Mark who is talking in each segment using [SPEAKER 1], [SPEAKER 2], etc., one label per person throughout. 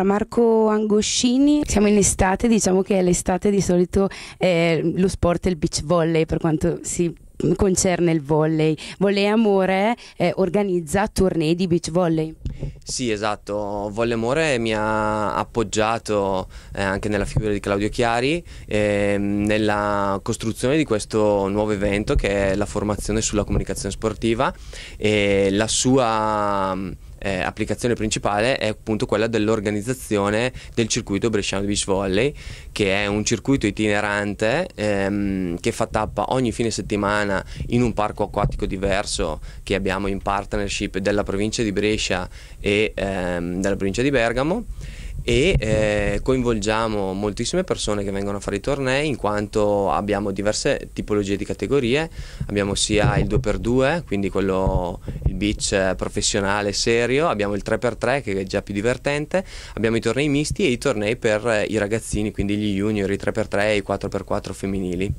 [SPEAKER 1] Marco Angoscini, siamo in estate, diciamo che l'estate di solito è lo sport è il beach volley per quanto si concerne il volley. Volley Amore eh, organizza tornei di beach volley.
[SPEAKER 2] Sì, esatto. Volley Amore mi ha appoggiato eh, anche nella figura di Claudio Chiari eh, nella costruzione di questo nuovo evento che è la formazione sulla comunicazione sportiva e la sua eh, applicazione principale è appunto quella dell'organizzazione del circuito bresciano di beach volley, che è un circuito itinerante ehm, che fa tappa ogni fine settimana in un parco acquatico diverso che abbiamo in partnership della provincia di Brescia e ehm, della provincia di Bergamo e eh, coinvolgiamo moltissime persone che vengono a fare i tornei in quanto abbiamo diverse tipologie di categorie, abbiamo sia il 2x2, quindi quello il beach eh, professionale serio, abbiamo il 3x3 che è già più divertente, abbiamo i tornei misti e i tornei per eh, i ragazzini, quindi gli junior, i 3x3 e i 4x4 femminili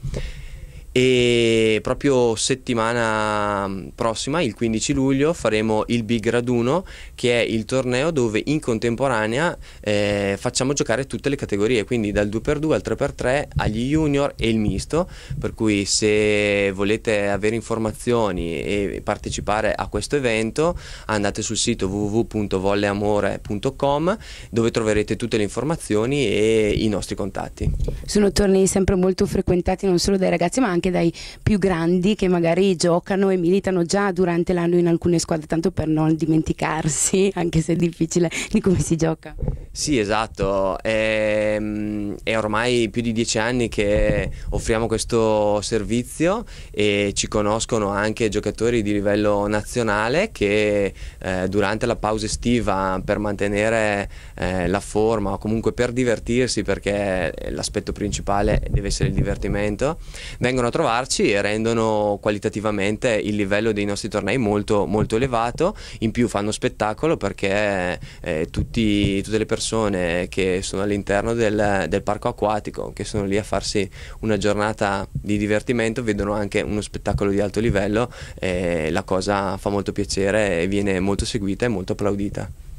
[SPEAKER 2] e proprio settimana mm, prossima, il 15 luglio, faremo il Big Raduno che è il torneo dove in contemporanea eh, facciamo giocare tutte le categorie, quindi dal 2x2 al 3x3 agli junior e il misto, per cui se volete avere informazioni e partecipare a questo evento andate sul sito www.volleamore.com dove troverete tutte le informazioni e i nostri contatti.
[SPEAKER 1] Sono tornei sempre molto frequentati non solo dai ragazzi ma anche anche dai più grandi che magari giocano e militano già durante l'anno in alcune squadre, tanto per non dimenticarsi, anche se è difficile, di come si gioca.
[SPEAKER 2] Sì, esatto. Ehm è ormai più di dieci anni che offriamo questo servizio e ci conoscono anche giocatori di livello nazionale che eh, durante la pausa estiva per mantenere eh, la forma o comunque per divertirsi perché l'aspetto principale deve essere il divertimento vengono a trovarci e rendono qualitativamente il livello dei nostri tornei molto, molto elevato in più fanno spettacolo perché eh, tutti, tutte le persone che sono all'interno del, del parco acquatico che sono lì a farsi una giornata di divertimento vedono anche uno spettacolo di alto livello e eh, la cosa fa molto piacere e viene molto seguita e molto applaudita.